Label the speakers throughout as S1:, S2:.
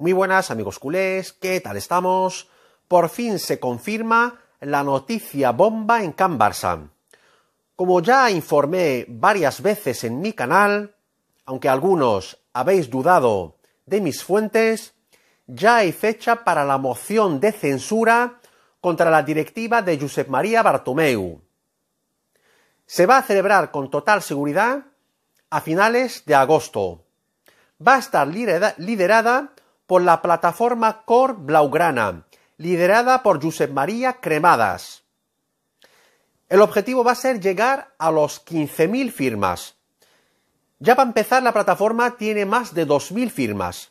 S1: Muy buenas amigos culés, ¿qué tal estamos? Por fin se confirma la noticia bomba en Can Como ya informé varias veces en mi canal, aunque algunos habéis dudado de mis fuentes, ya hay fecha para la moción de censura contra la directiva de Josep María Bartomeu. Se va a celebrar con total seguridad a finales de agosto. Va a estar liderada por la plataforma Cor Blaugrana, liderada por Josep María Cremadas. El objetivo va a ser llegar a los 15.000 firmas. Ya para empezar, la plataforma tiene más de 2.000 firmas.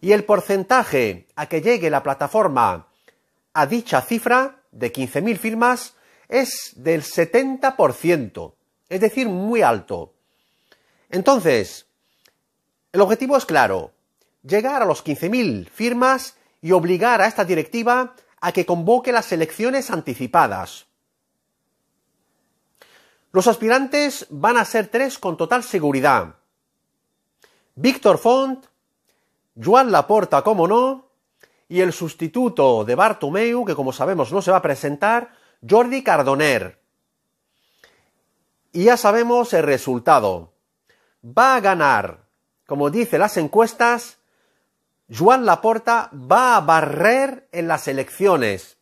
S1: Y el porcentaje a que llegue la plataforma a dicha cifra de 15.000 firmas es del 70%, es decir, muy alto. Entonces, el objetivo es claro, llegar a los 15.000 firmas y obligar a esta directiva a que convoque las elecciones anticipadas. Los aspirantes van a ser tres con total seguridad. Víctor Font, Joan Laporta, como no, y el sustituto de Bartomeu, que como sabemos no se va a presentar, Jordi Cardoner. Y ya sabemos el resultado. Va a ganar, como dicen las encuestas, Juan Laporta va a barrer en las elecciones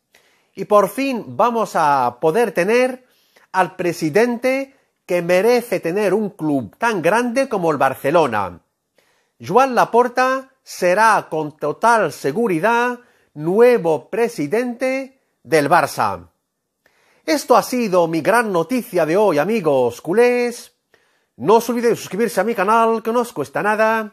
S1: y por fin vamos a poder tener al presidente que merece tener un club tan grande como el Barcelona. Joan Laporta será con total seguridad nuevo presidente del Barça. Esto ha sido mi gran noticia de hoy, amigos culés. No os olvidéis suscribirse a mi canal, que no os cuesta nada